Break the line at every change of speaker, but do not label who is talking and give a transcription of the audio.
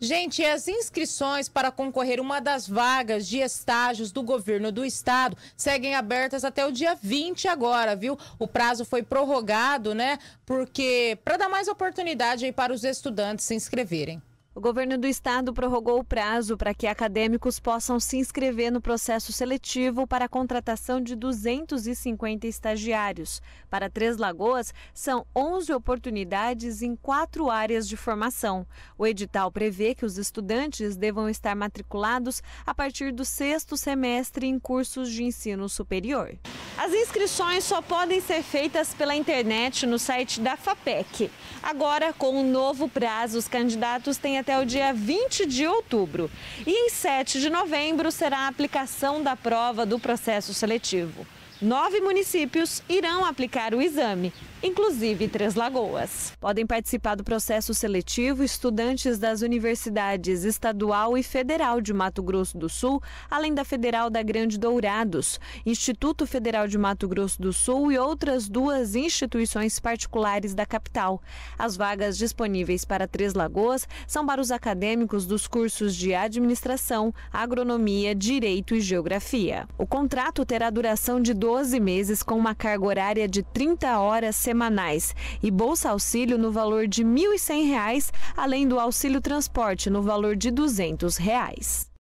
Gente, as inscrições para concorrer uma das vagas de estágios do governo do estado seguem abertas até o dia 20 agora, viu? O prazo foi prorrogado, né? Porque para dar mais oportunidade aí para os estudantes se inscreverem. O governo do estado prorrogou o prazo para que acadêmicos possam se inscrever no processo seletivo
para a contratação de 250 estagiários. Para Três Lagoas, são 11 oportunidades em quatro áreas de formação. O edital prevê que os estudantes devam estar matriculados a partir do sexto semestre em cursos de ensino superior. As inscrições só podem ser feitas pela internet no site da FAPEC. Agora, com o um novo prazo, os candidatos têm até até o dia 20 de outubro. E em 7 de novembro será a aplicação da prova do processo seletivo. Nove municípios irão aplicar o exame inclusive Três Lagoas. Podem participar do processo seletivo estudantes das universidades estadual e federal de Mato Grosso do Sul, além da Federal da Grande Dourados, Instituto Federal de Mato Grosso do Sul e outras duas instituições particulares da capital. As vagas disponíveis para Três Lagoas são para os acadêmicos dos cursos de administração, agronomia, direito e geografia. O contrato terá duração de 12 meses com uma carga horária de 30 horas semanais e Bolsa Auxílio no valor de R$ 1.100, além do Auxílio Transporte no valor de R$ 200. Reais.